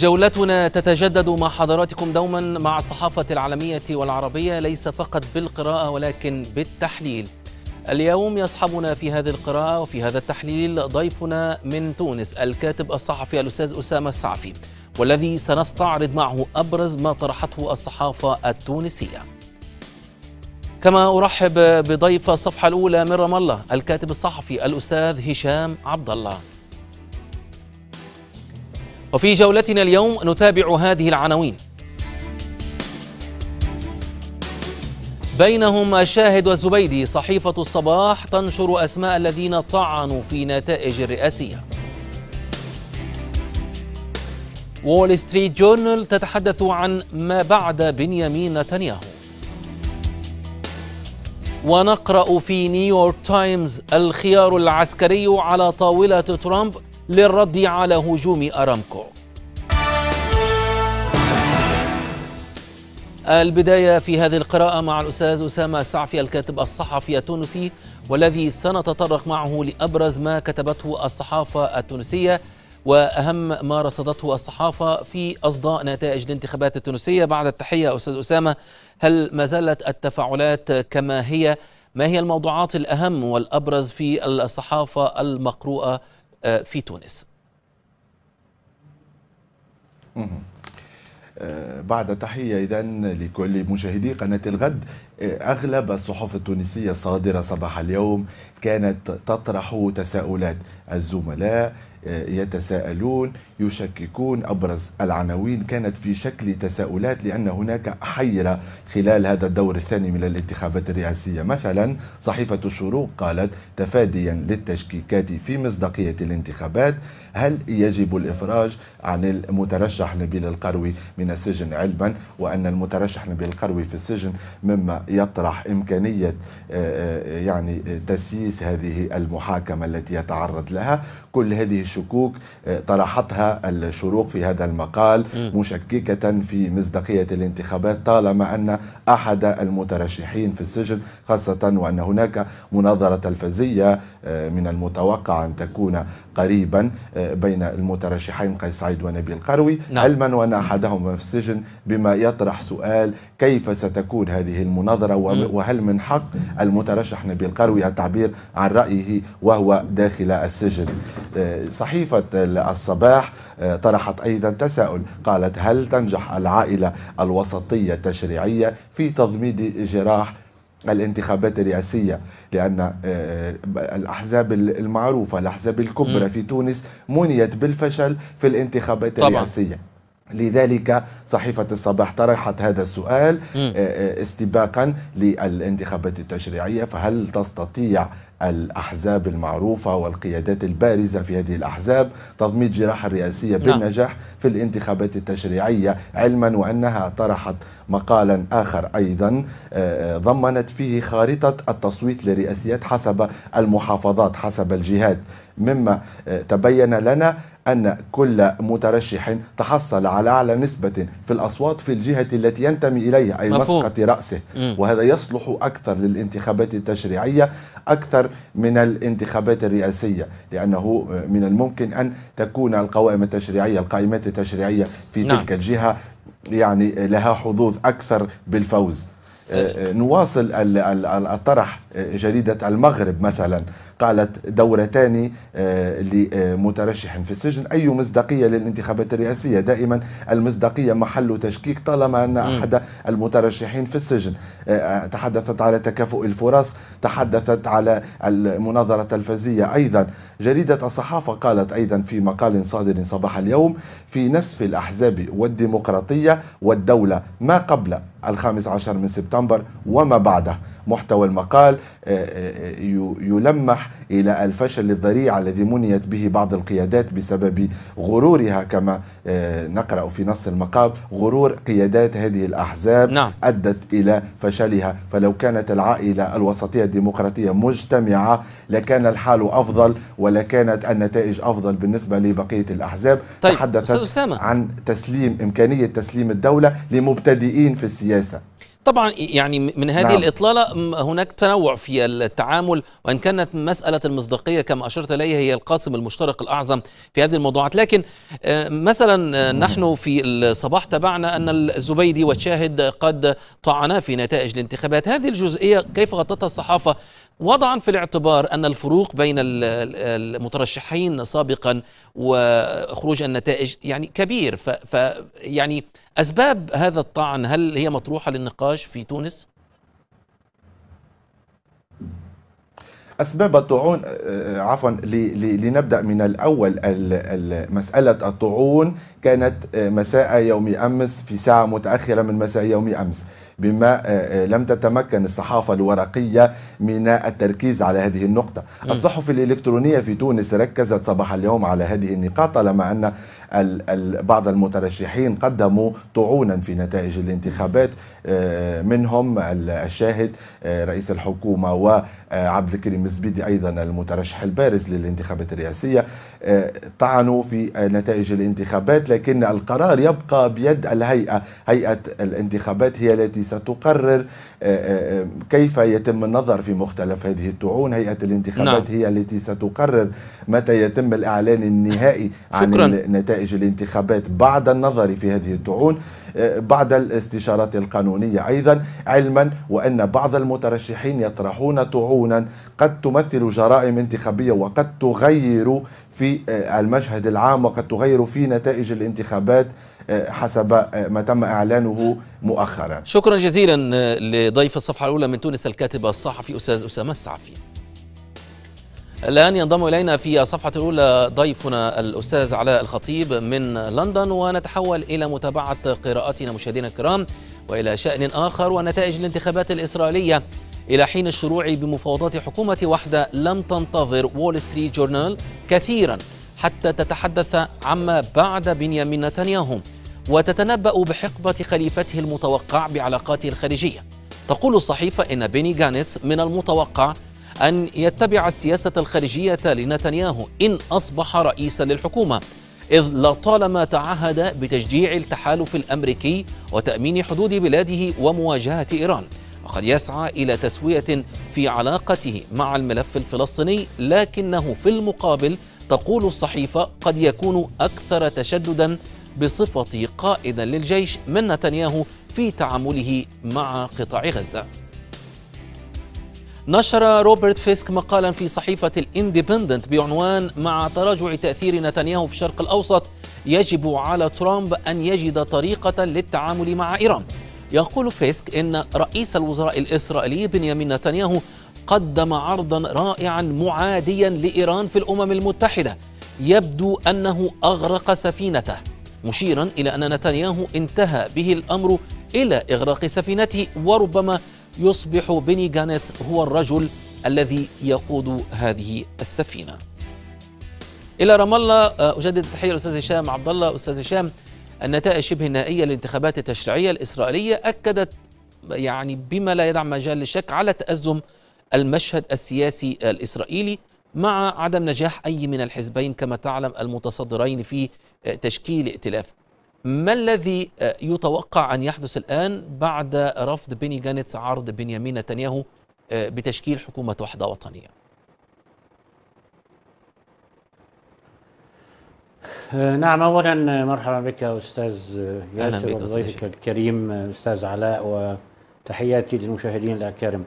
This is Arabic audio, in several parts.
جولتنا تتجدد مع حضراتكم دوما مع الصحافة العالمية والعربية ليس فقط بالقراءة ولكن بالتحليل اليوم يصحبنا في هذه القراءة وفي هذا التحليل ضيفنا من تونس الكاتب الصحفي الأستاذ أسامة السعفي والذي سنستعرض معه أبرز ما طرحته الصحافة التونسية كما أرحب بضيف الصفحة الأولى من رام الله الكاتب الصحفي الأستاذ هشام عبد الله وفي جولتنا اليوم نتابع هذه العناوين بينهم الشاهد والزبيدي صحيفة الصباح تنشر أسماء الذين طعنوا في نتائج الرئاسية وول ستريت جورنال تتحدث عن ما بعد بنيامين نتنياهو ونقرأ في نيويورك تايمز الخيار العسكري على طاولة ترامب للرد على هجوم أرامكو البداية في هذه القراءة مع الأستاذ أسامة السعفي الكاتب الصحفي التونسي والذي سنتطرق معه لأبرز ما كتبته الصحافة التونسية وأهم ما رصدته الصحافة في إصداء نتائج الانتخابات التونسية بعد التحية أستاذ أسامة هل ما زالت التفاعلات كما هي ما هي الموضوعات الأهم والأبرز في الصحافة المقروءة آه، في تونس آه، بعد تحية إذا لكل مشاهدي قناة الغد آه، أغلب الصحف التونسية الصادرة صباح اليوم كانت تطرح تساؤلات الزملاء آه، يتساءلون يشككون ابرز العناوين كانت في شكل تساؤلات لان هناك حيره خلال هذا الدور الثاني من الانتخابات الرئاسيه مثلا صحيفه الشروق قالت تفاديا للتشكيكات في مصداقيه الانتخابات هل يجب الافراج عن المترشح نبيل القروي من السجن علما وان المترشح نبيل القروي في السجن مما يطرح امكانيه آه، آه، يعني تسييس تأسيس هذه المحاكمة التي يتعرض لها كل هذه الشكوك آه، طرحتها الشروق في هذا المقال مشككة في مصداقية الانتخابات طالما أن أحد المترشحين في السجن خاصة وأن هناك مناظرة تلفزية آه، من المتوقع أن تكون قريبا آه، بين المترشحين قيس سعيد ونبيل قروي نعم. علما وأن أحدهما في السجن بما يطرح سؤال كيف ستكون هذه المناظرة وهل من حق المترشح نبيل قروي التعبير عن رأيه وهو داخل السجن آه، صحيفة الصباح آه، طرحت أيضا تساؤل قالت هل تنجح العائلة الوسطية التشريعية في تضميد جراح الانتخابات الرئاسية لأن آه، الأحزاب المعروفة الأحزاب الكبرى في تونس منيت بالفشل في الانتخابات الرئاسية طبعا. لذلك صحيفة الصباح طرحت هذا السؤال استباقا للانتخابات التشريعية فهل تستطيع الأحزاب المعروفة والقيادات البارزة في هذه الأحزاب تضميد جراح الرئاسية نعم. بالنجاح في الانتخابات التشريعية علما وأنها طرحت مقالا آخر أيضا آه، آه، ضمنت فيه خارطة التصويت للرئاسيات حسب المحافظات حسب الجهات مما آه، تبين لنا أن كل مترشح تحصل على أعلى نسبة في الأصوات في الجهة التي ينتمي إليها أي مفهوم. مسقط رأسه م. وهذا يصلح أكثر للانتخابات التشريعية أكثر من الانتخابات الرئاسية لأنه من الممكن أن تكون القوائم التشريعية القائمات التشريعية في نعم. تلك الجهة يعني لها حظوظ أكثر بالفوز إيه. نواصل الطرح جريدة المغرب مثلا قالت دورتان آه، لمترشح في السجن أي مصداقية للانتخابات الرئاسية دائما المصداقية محل تشكيك طالما أن أحد المترشحين في السجن آه، تحدثت على تكافؤ الفرص تحدثت على المناظرة التلفزية أيضا جريدة الصحافة قالت أيضا في مقال صادر صباح اليوم في نسف الأحزاب والديمقراطية والدولة ما قبل الخامس عشر من سبتمبر وما بعده محتوى المقال آه، آه، آه، يلمح إلى الفشل الذريع الذي منيت به بعض القيادات بسبب غرورها كما نقرأ في نص المقال غرور قيادات هذه الأحزاب نعم. أدت إلى فشلها فلو كانت العائلة الوسطية الديمقراطية مجتمعة لكان الحال أفضل ولكانت النتائج أفضل بالنسبة لبقية الأحزاب طيب. تحدثت عن تسليم إمكانية تسليم الدولة لمبتدئين في السياسة طبعا يعني من هذه نعم. الإطلالة هناك تنوع في التعامل وإن كانت مسألة المصداقية كما أشرت إليها هي القاسم المشترك الأعظم في هذه الموضوعات لكن آه، مثلا آه، نحن في الصباح تابعنا أن الزبيدي والشاهد قد طعنا في نتائج الانتخابات هذه الجزئية كيف غطتها الصحافة وضعا في الاعتبار أن الفروق بين المترشحين سابقا وخروج النتائج يعني كبير ف, ف يعني أسباب هذا الطعن هل هي مطروحة للنقاش في تونس؟ اسباب الطعون آه، عفوا لنبدا من الاول مساله الطعون كانت آه، مساء يوم امس في ساعه متاخره من مساء يوم امس بما آه، لم تتمكن الصحافة الورقية من التركيز على هذه النقطة الصحف الإلكترونية في تونس ركزت صباح اليوم على هذه النقاط طالما أن بعض المترشحين قدموا طعونا في نتائج الانتخابات آه، منهم الشاهد آه، رئيس الحكومة وعبد آه، الكريم زبيدي أيضا المترشح البارز للانتخابات الرئاسية طعنوا في نتائج الانتخابات لكن القرار يبقى بيد الهيئة هيئة الانتخابات هي التي ستقرر كيف يتم النظر في مختلف هذه الطعون هيئة الانتخابات نعم. هي التي ستقرر متى يتم الإعلان النهائي عن شكرا. النتائج نتائج الانتخابات بعد النظر في هذه الطعون آه، بعد الاستشارات القانونية أيضا علما وأن بعض المترشحين يطرحون طعونا قد تمثل جرائم انتخابية وقد تغير في آه، المشهد العام وقد تغير في نتائج الانتخابات آه، حسب ما تم اعلانه مؤخرا شكرا جزيلا لضيف الصفحه الاولى من تونس الكاتب الصحفي استاذ اسامه السعفي الآن ينضم إلينا في الصفحة الأولى ضيفنا الأستاذ علاء الخطيب من لندن ونتحول إلى متابعة قراءاتنا مشاهدينا الكرام وإلى شأن آخر ونتائج الانتخابات الإسرائيلية إلى حين الشروع بمفاوضات حكومة وحدة لم تنتظر وول ستريت جورنال كثيرا حتى تتحدث عما بعد بنيامين نتنياهو وتتنبأ بحقبة خليفته المتوقع بعلاقاته الخارجية تقول الصحيفة إن بيني جانيتس من المتوقع أن يتبع السياسة الخارجية لنتنياهو إن أصبح رئيسا للحكومة إذ لطالما تعهد بتشجيع التحالف الأمريكي وتأمين حدود بلاده ومواجهة إيران وقد يسعى إلى تسوية في علاقته مع الملف الفلسطيني لكنه في المقابل تقول الصحيفة قد يكون أكثر تشددا بصفة قائدا للجيش من نتنياهو في تعامله مع قطاع غزة نشر روبرت فيسك مقالا في صحيفة الاندبندنت بعنوان مع تراجع تأثير نتنياهو في الشرق الأوسط يجب على ترامب أن يجد طريقة للتعامل مع إيران يقول فيسك إن رئيس الوزراء الإسرائيلي بنيامين نتنياهو قدم عرضا رائعا معاديا لإيران في الأمم المتحدة يبدو أنه أغرق سفينته مشيرا إلى أن نتنياهو انتهى به الأمر إلى إغراق سفينته وربما يصبح بيني جانيتس هو الرجل الذي يقود هذه السفينه. الى رام الله آه، اجدد التحيه للاستاذ هشام عبد الله استاذ هشام النتائج شبه النهائيه للانتخابات التشريعيه الاسرائيليه اكدت يعني بما لا يدع مجال للشك على تازم المشهد السياسي الاسرائيلي مع عدم نجاح اي من الحزبين كما تعلم المتصدرين في آه، تشكيل ائتلاف ما الذي آه، يتوقع أن يحدث الآن بعد رفض بني جانتس عرض بنيامين نتنياهو آه، بتشكيل حكومة وحدة وطنية آه، نعم أولا مرحبا بك أستاذ ياسر وضيفك الكريم أستاذ علاء وتحياتي للمشاهدين الأكارم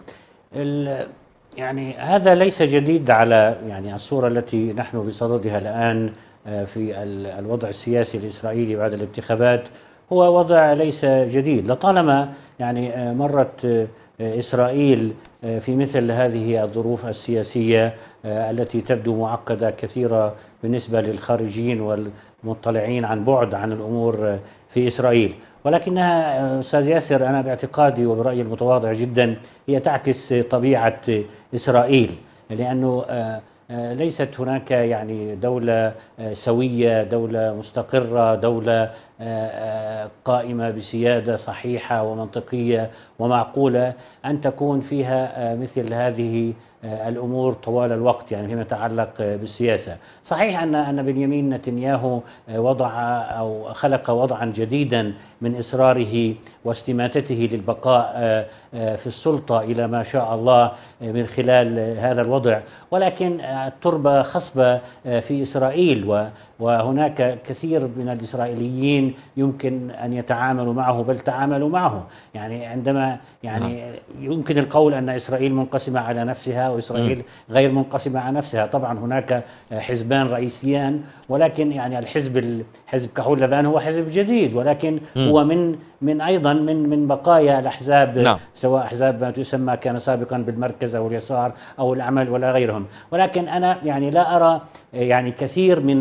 يعني هذا ليس جديد على يعني الصورة التي نحن بصددها الآن آه، في الوضع السياسي الإسرائيلي بعد الانتخابات هو وضع ليس جديد لطالما يعني آه، مرت آه، إسرائيل في مثل هذه الظروف السياسية التي تبدو معقدة كثيرة بالنسبة للخارجيين والمطلعين عن بعد عن الأمور في إسرائيل ولكنها أستاذ ياسر أنا باعتقادي وبرأيي المتواضع جدا هي تعكس طبيعة إسرائيل لأنه آه، ليست هناك يعني دولة آه، سوية دولة مستقرة دولة قائمه بسياده صحيحه ومنطقيه ومعقوله ان تكون فيها آه، مثل هذه آه، الامور طوال الوقت يعني فيما يتعلق آه، بالسياسه، صحيح ان ان بنيامين نتنياهو وضع او خلق وضعا جديدا من اصراره واستماتته للبقاء في السلطه الى ما شاء الله من خلال هذا الوضع، ولكن التربه خصبه في اسرائيل وهناك كثير من الاسرائيليين يمكن أن يتعاملوا معه بل تعاملوا معه يعني عندما يعني نعم. يمكن القول أن إسرائيل منقسمة على نفسها وإسرائيل غير منقسمة على نفسها طبعا هناك حزبان رئيسيان ولكن يعني الحزب حزب كحول لبان هو حزب جديد ولكن هو من من ايضا من من بقايا الاحزاب نعم. سواء احزاب ما تسمى كان سابقا بالمركز او اليسار او العمل ولا غيرهم ولكن انا يعني لا ارى يعني كثير من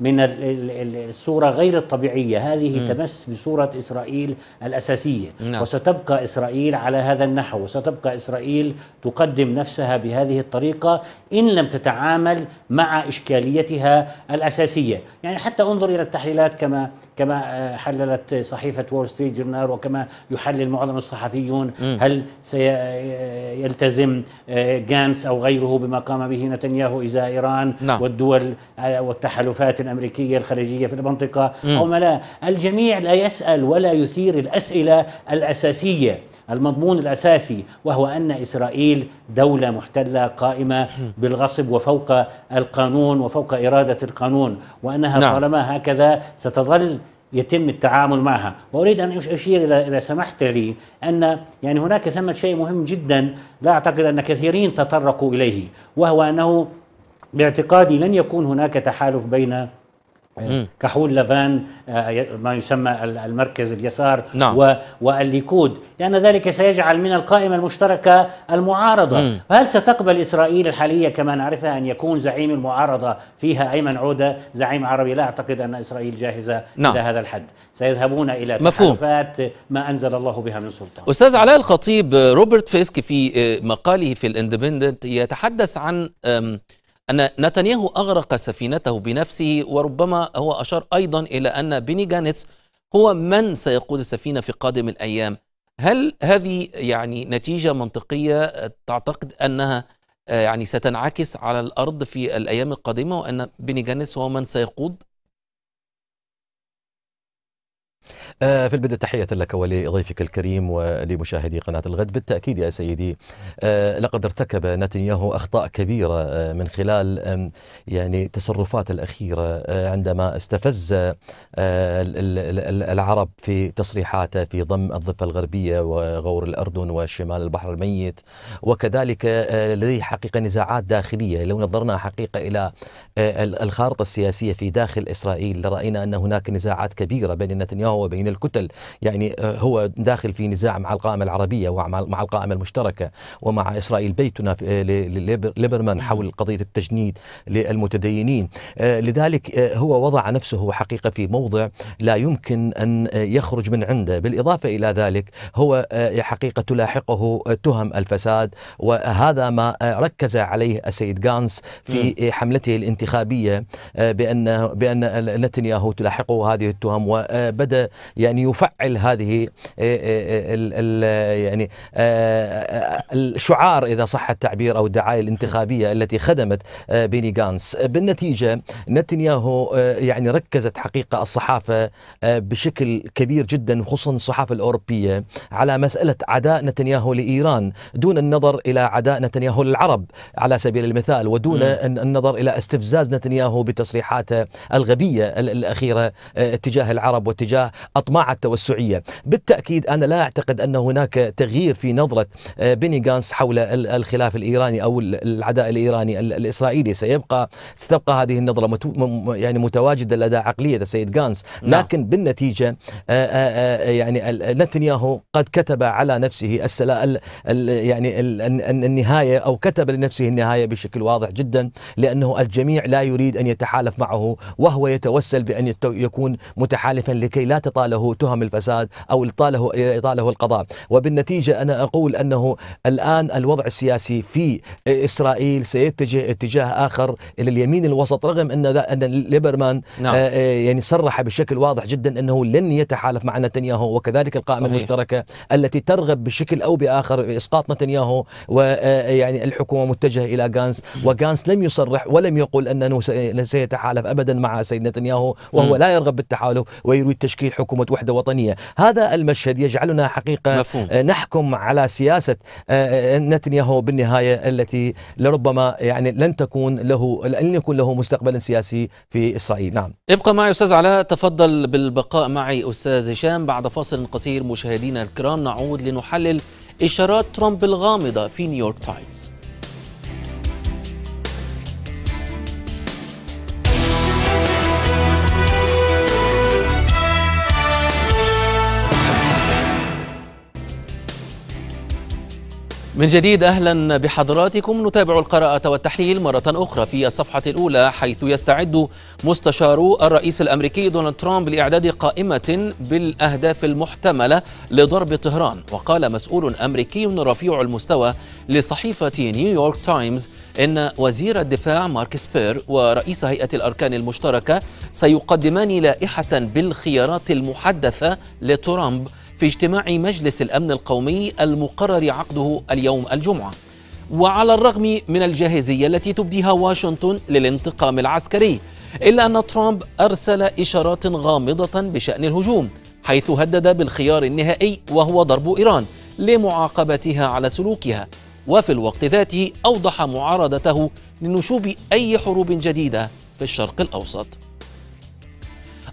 من الصوره غير الطبيعيه هذه م. تمس بصوره اسرائيل الاساسيه نعم. وستبقى اسرائيل على هذا النحو وستبقى اسرائيل تقدم نفسها بهذه الطريقه ان لم تتعامل مع اشكاليتها الاساسيه يعني حتى انظر الى التحليلات كما كما آه، حللت صحيفه وول ستريت النار وكما يحلل معظم الصحفيون م. هل سيلتزم آه، جانس أو غيره بما قام به نتنياهو إذا إيران نعم. والدول آه، والتحالفات الأمريكية الخليجيه في المنطقة م. أو ما لا الجميع لا يسأل ولا يثير الأسئلة الأساسية المضمون الاساسي وهو ان اسرائيل دوله محتله قائمه بالغصب وفوق القانون وفوق اراده القانون وانها نعم. طالما هكذا ستظل يتم التعامل معها وأريد أن أشير إذا, إذا سمحت لي أن يعني هناك ثمة شيء مهم جدا لا أعتقد أن كثيرين تطرقوا إليه وهو أنه باعتقادي لن يكون هناك تحالف بين آه، كحول لافان آه، ما يسمى المركز اليسار نعم. والليكود لأن ذلك سيجعل من القائمة المشتركة المعارضة مم. هل ستقبل إسرائيل الحالية كما نعرفها أن يكون زعيم المعارضة فيها أيمن عودة زعيم عربي لا أعتقد أن إسرائيل جاهزة نعم. إلى هذا الحد سيذهبون إلى تحالفات ما أنزل الله بها من سلطة أستاذ علاء الخطيب روبرت فيسك في آه، مقاله في الاندبندنت يتحدث عن أن نتنياهو أغرق سفينته بنفسه وربما هو أشار أيضا إلى أن بيني جانيتس هو من سيقود السفينة في قادم الأيام هل هذه يعني نتيجة منطقية تعتقد أنها آه، يعني ستنعكس على الأرض في الأيام القادمة وأن بيني جانيتس هو من سيقود آه، في البداية تحية لك ولضيفك الكريم ولمشاهدي قناة الغد بالتأكيد يا سيدي آه، لقد ارتكب نتنياهو أخطاء كبيرة آه، من خلال يعني تصرفات الأخيرة عندما استفز العرب في تصريحاته في ضم الضفة الغربية وغور الأردن وشمال البحر الميت وكذلك لديه حقيقة نزاعات داخلية لو نظرنا حقيقة إلى الخارطة السياسية في داخل إسرائيل لرأينا أن هناك نزاعات كبيرة بين نتنياهو وبين الكتل يعني آه، هو داخل في نزاع مع القائمة العربية ومع القائمة المشتركة ومع إسرائيل بيتنا آه، ليبرمان حول قضية التجنيد للمتدينين آه، لذلك هو وضع نفسه حقيقة في موضع لا يمكن أن يخرج من عنده بالإضافة إلى ذلك هو حقيقة تلاحقه تهم الفساد وهذا ما ركز عليه السيد غانس في حملته الانتخابية بأن بأن نتنياهو تلاحقه هذه التهم وبدأ يعني يفعل هذه إيه، إيه، يعني آه، آه، الشعار اذا صح التعبير او الدعايه الانتخابيه التي خدمت آه، بيني جانس بالنتيجه نتنياهو يعني ركزت حقيقه الصحافه بشكل كبير جدا خصوصا الصحافه الاوروبيه على مساله عداء نتنياهو لايران دون النظر الى عداء نتنياهو للعرب على سبيل المثال ودون النظر الى استفزاز نتنياهو بتصريحاته الغبيه الاخيره اتجاه العرب واتجاه أطماع التوسعية بالتأكيد أنا لا أعتقد أن هناك تغيير في نظرة آه، بني غانس حول الخلاف الإيراني أو العداء الإيراني الإسرائيلي سيبقى ستبقى هذه النظرة يعني متواجدة لدى عقلية السيد غانس نعم. لكن بالنتيجة آه، آه، يعني نتنياهو قد كتب على نفسه السلا ال يعني النهاية أو كتب لنفسه النهاية بشكل واضح جدا لأنه الجميع لا يريد أن يتحالف معه وهو يتوسل بأن يكون متحالفا لكي لا تطاله تهم الفساد أو إطاله إطاله القضاء وبالنتيجة أنا أقول أنه الآن الوضع السياسي في إسرائيل سيتجه اتجاه آخر إلى اليمين الوسط رغم أن أن ليبرمان نعم. آه، آه، يعني صرح بشكل واضح جدا أنه لن يتحالف مع نتنياهو وكذلك القائمة صحيح. المشتركة التي ترغب بشكل أو بآخر باسقاط نتنياهو ويعني آه، الحكومة متجهة إلى غانس وغانس لم يصرح ولم يقل أنه سيتحالف أبدا مع سيد نتنياهو وهو م. لا يرغب بالتحالف ويريد تشكيل الحكومة وحدة وطنية هذا المشهد يجعلنا حقيقة مفهوم. آه، نحكم على سياسة آه، آه، نتنياهو بالنهاية التي لربما يعني لن تكون له لن يكون له مستقبل سياسي في إسرائيل نعم ابقى معي أستاذ علاء تفضل بالبقاء معي أستاذ هشام بعد فاصل قصير مشاهدينا الكرام نعود لنحلل إشارات ترامب الغامضة في نيويورك تايمز من جديد أهلا بحضراتكم نتابع القراءة والتحليل مرة أخرى في الصفحة الأولى حيث يستعد مستشار الرئيس الأمريكي دونالد ترامب لإعداد قائمة بالأهداف المحتملة لضرب طهران وقال مسؤول أمريكي رفيع المستوى لصحيفة نيويورك تايمز إن وزير الدفاع مارك سبير ورئيس هيئة الأركان المشتركة سيقدمان لائحة بالخيارات المحدثة لترامب في اجتماع مجلس الامن القومي المقرر عقده اليوم الجمعه وعلى الرغم من الجاهزيه التي تبديها واشنطن للانتقام العسكري الا ان ترامب ارسل اشارات غامضه بشان الهجوم حيث هدد بالخيار النهائي وهو ضرب ايران لمعاقبتها على سلوكها وفي الوقت ذاته اوضح معارضته لنشوب اي حروب جديده في الشرق الاوسط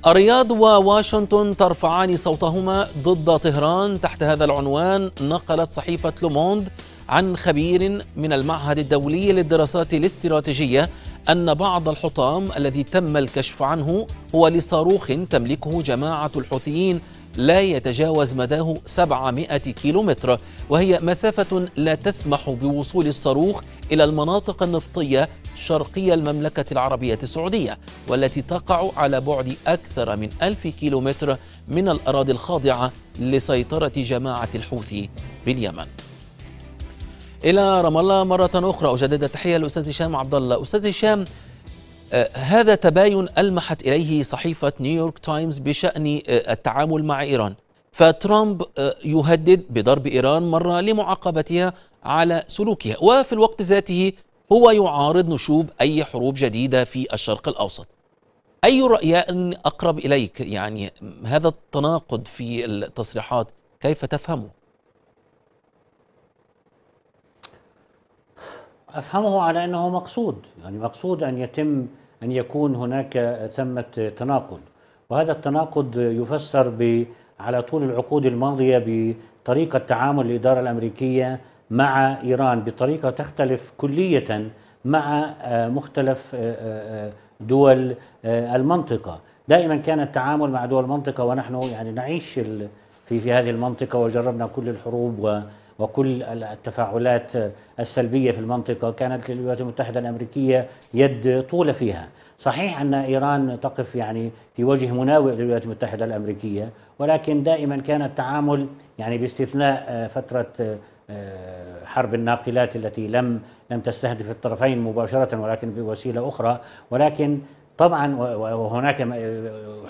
الرياض وواشنطن ترفعان صوتهما ضد طهران تحت هذا العنوان نقلت صحيفة لوموند عن خبير من المعهد الدولي للدراسات الاستراتيجية أن بعض الحطام الذي تم الكشف عنه هو لصاروخ تملكه جماعة الحوثيين لا يتجاوز مداه 700 كيلومتر وهي مسافة لا تسمح بوصول الصاروخ إلى المناطق النفطية شرقي المملكة العربية السعودية والتي تقع على بعد أكثر من ألف كيلومتر من الأراضي الخاضعة لسيطرة جماعة الحوثي باليمن إلى رام الله مرة أخرى أجدد التحية للأستاذ هشام عبد الله أستاذ هشام آه، هذا تباين ألمحت إليه صحيفة نيويورك تايمز بشأن آه، التعامل مع إيران فترامب آه، يهدد بضرب إيران مرة لمعاقبتها على سلوكها وفي الوقت ذاته هو يعارض نشوب أي حروب جديدة في الشرق الأوسط أي رأي أقرب إليك يعني هذا التناقض في التصريحات كيف تفهمه؟ أفهمه على أنه مقصود يعني مقصود أن يتم أن يكون هناك ثمة تناقض وهذا التناقض يفسر ب على طول العقود الماضية بطريقة تعامل الإدارة الأمريكية مع ايران بطريقه تختلف كليه مع آه، مختلف آه، آه، دول المنطقه، دائما كان التعامل مع دول المنطقه ونحن يعني نعيش في في هذه المنطقه وجربنا كل الحروب وكل التفاعلات السلبيه في المنطقه كانت للولايات المتحده الامريكيه يد طوله فيها، صحيح ان ايران تقف يعني في وجه مناوئ للولايات المتحده الامريكيه ولكن دائما كان التعامل يعني باستثناء فتره حرب الناقلات التي لم لم تستهدف الطرفين مباشره ولكن بوسيله اخرى ولكن طبعا وهناك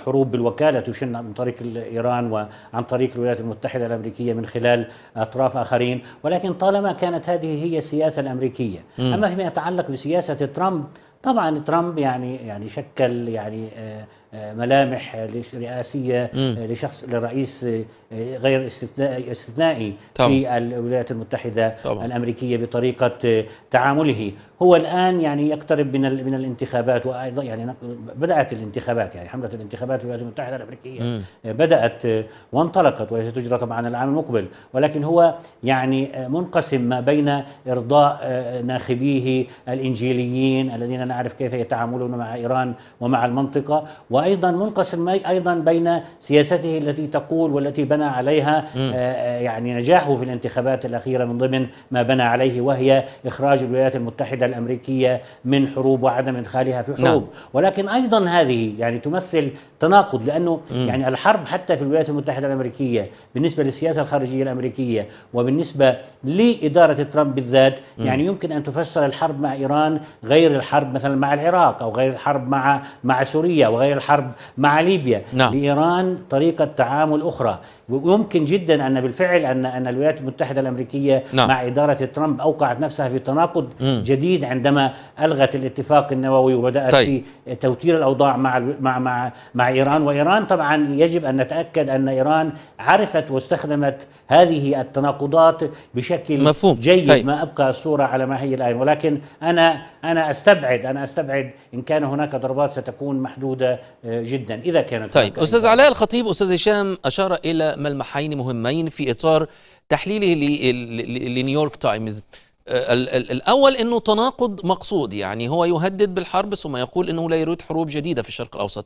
حروب بالوكاله تشن عن طريق ايران وعن طريق الولايات المتحده الامريكيه من خلال اطراف اخرين ولكن طالما كانت هذه هي السياسه الامريكيه م. اما فيما يتعلق بسياسه ترامب طبعا ترامب يعني يعني شكل يعني آه آه، ملامح رئاسيه آه، لشخص لرئيس آه، غير استثنائي استثنائي في الولايات المتحده طبعا. الامريكيه بطريقه تعامله هو الان يعني يقترب من من الانتخابات وايضا يعني بدات الانتخابات يعني حمله الانتخابات في الولايات المتحده الامريكيه م. بدات وانطلقت وهي ستجرى طبعا العام المقبل ولكن هو يعني منقسم ما بين ارضاء ناخبيه الانجيليين الذين نعرف كيف يتعاملون مع ايران ومع المنطقه و وايضا منقسم ايضا بين سياسته التي تقول والتي بنى عليها آه، آه، يعني نجاحه في الانتخابات الاخيره من ضمن ما بنى عليه وهي اخراج الولايات المتحده الامريكيه من حروب وعدم ادخالها في حروب نعم. ولكن ايضا هذه يعني تمثل تناقض لانه م. يعني الحرب حتى في الولايات المتحده الامريكيه بالنسبه للسياسه الخارجيه الامريكيه وبالنسبه لاداره ترامب بالذات م. يعني يمكن ان تفسر الحرب مع ايران غير الحرب مثلا مع العراق او غير الحرب مع مع سوريا وغير الحرب الحرب مع ليبيا نعم. لإيران طريقة تعامل أخرى ويمكن جدا أن بالفعل أن أن الولايات المتحدة الأمريكية نعم. مع إدارة ترامب أوقعت نفسها في تناقض مم. جديد عندما ألغت الاتفاق النووي وبدأت طيب. في توتير الأوضاع مع مع مع مع إيران وإيران طبعا يجب أن نتأكد أن إيران عرفت واستخدمت هذه التناقضات بشكل مفهوم. جيد طيب. ما أبقى الصورة على ما هي الآن ولكن أنا أنا أستبعد أنا أستبعد إن كان هناك ضربات ستكون محدودة آه، جدا اذا كانت طيب استاذ علاء الخطيب استاذ هشام اشار الى ملمحين مهمين في اطار تحليله لنيويورك تايمز آه، الاول انه تناقض مقصود يعني هو يهدد بالحرب ثم يقول انه لا يريد حروب جديده في الشرق الاوسط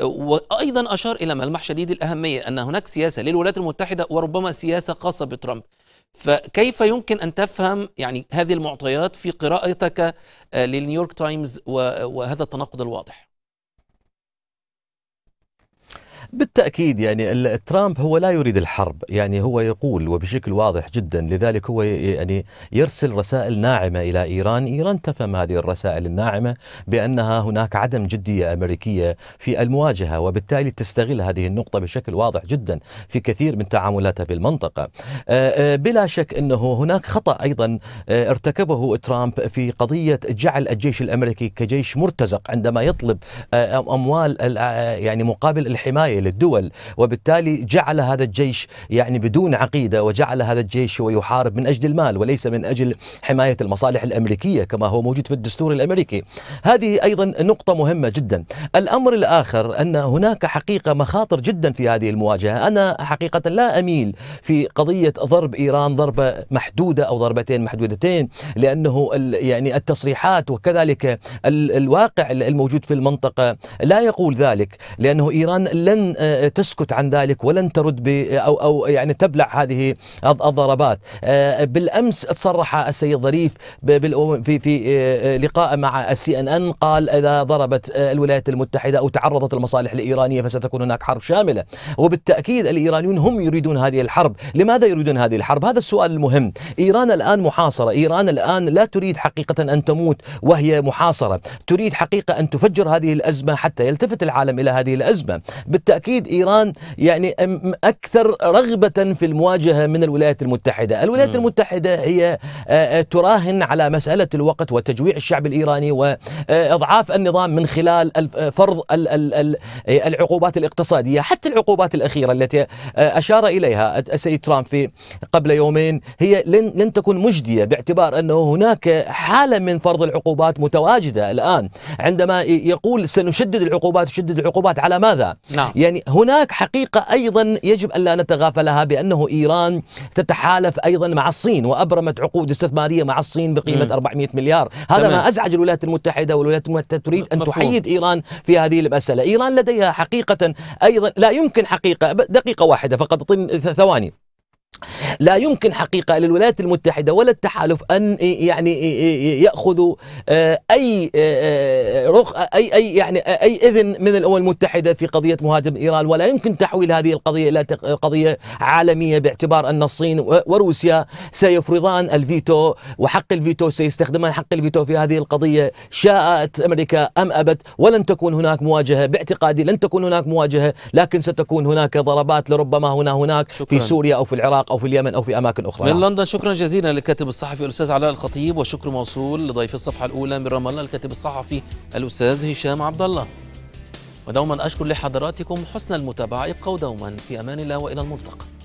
آه، وايضا اشار الى ملمح شديد الاهميه ان هناك سياسه للولايات المتحده وربما سياسه خاصه بترامب فكيف يمكن ان تفهم يعني هذه المعطيات في قراءتك للنيويورك تايمز وهذا التناقض الواضح بالتأكيد يعني ترامب هو لا يريد الحرب يعني هو يقول وبشكل واضح جدا لذلك هو يعني يرسل رسائل ناعمة إلى إيران إيران تفهم هذه الرسائل الناعمة بأنها هناك عدم جدية أمريكية في المواجهة وبالتالي تستغل هذه النقطة بشكل واضح جدا في كثير من تعاملاتها في المنطقة آه، آه، بلا شك أنه هناك خطأ أيضا آه، ارتكبه ترامب في قضية جعل الجيش الأمريكي كجيش مرتزق عندما يطلب أموال يعني مقابل الحماية للدول وبالتالي جعل هذا الجيش يعني بدون عقيدة وجعل هذا الجيش هو يحارب من أجل المال وليس من أجل حماية المصالح الأمريكية كما هو موجود في الدستور الأمريكي هذه أيضا نقطة مهمة جدا الأمر الآخر أن هناك حقيقة مخاطر جدا في هذه المواجهة أنا حقيقة لا أميل في قضية ضرب إيران ضربة محدودة أو ضربتين محدودتين لأنه يعني التصريحات وكذلك الواقع الموجود في المنطقة لا يقول ذلك لأنه إيران لن تسكت عن ذلك ولن ترد أو أو يعني تبلع هذه الضربات بالأمس تصرح السيد ظريف في في لقاء مع السي ان ان قال إذا ضربت الولايات المتحدة أو تعرضت المصالح الإيرانية فستكون هناك حرب شاملة وبالتأكيد الإيرانيون هم يريدون هذه الحرب لماذا يريدون هذه الحرب هذا السؤال المهم إيران الآن محاصرة إيران الآن لا تريد حقيقة أن تموت وهي محاصرة تريد حقيقة أن تفجر هذه الأزمة حتى يلتفت العالم إلى هذه الأزمة بالتأكيد بالتأكيد إيران يعني أكثر رغبة في المواجهة من الولايات المتحدة الولايات م. المتحدة هي آه، آه، تراهن على مسألة الوقت وتجويع الشعب الإيراني وإضعاف آه، النظام من خلال فرض العقوبات الاقتصادية حتى العقوبات الأخيرة التي أشار إليها السيد ترامب في قبل يومين هي لن, لن تكون مجدية باعتبار أنه هناك حالة من فرض العقوبات متواجدة الآن عندما يقول سنشدد العقوبات شدد العقوبات على ماذا؟ نعم. يعني هناك حقيقة أيضا يجب ألا نتغافلها بأنه إيران تتحالف أيضا مع الصين وأبرمت عقود استثمارية مع الصين بقيمة مم. 400 مليار هذا تمام. ما أزعج الولايات المتحدة والولايات المتحدة تريد أن مفهوم. تحيد إيران في هذه المسألة إيران لديها حقيقة أيضا لا يمكن حقيقة دقيقة واحدة فقط ثواني لا يمكن حقيقة للولايات المتحدة ولا التحالف أن يعني يأخذوا آه، أي آه، آه، رخ أي أي يعني أي إذن من الأمم المتحدة في قضية مهاجم إيران ولا يمكن تحويل هذه القضية إلى قضية عالمية باعتبار أن الصين وروسيا سيفرضان الفيتو وحق الفيتو سيستخدمان حق الفيتو في هذه القضية شاءت أمريكا أم أبت ولن تكون هناك مواجهة باعتقادي لن تكون هناك مواجهة لكن ستكون هناك ضربات لربما هنا هناك شكرا. في سوريا أو في العراق العراق أو في اليمن أو في أماكن أخرى من نعم. لندن شكرا جزيلا للكاتب الصحفي الأستاذ علاء الخطيب والشكر موصول لضيف الصفحة الأولى من رام الله الكاتب الصحفي الأستاذ هشام عبد الله ودوما أشكر لحضراتكم حسن المتابعة ابقوا دوما في أمان الله وإلى الملتقى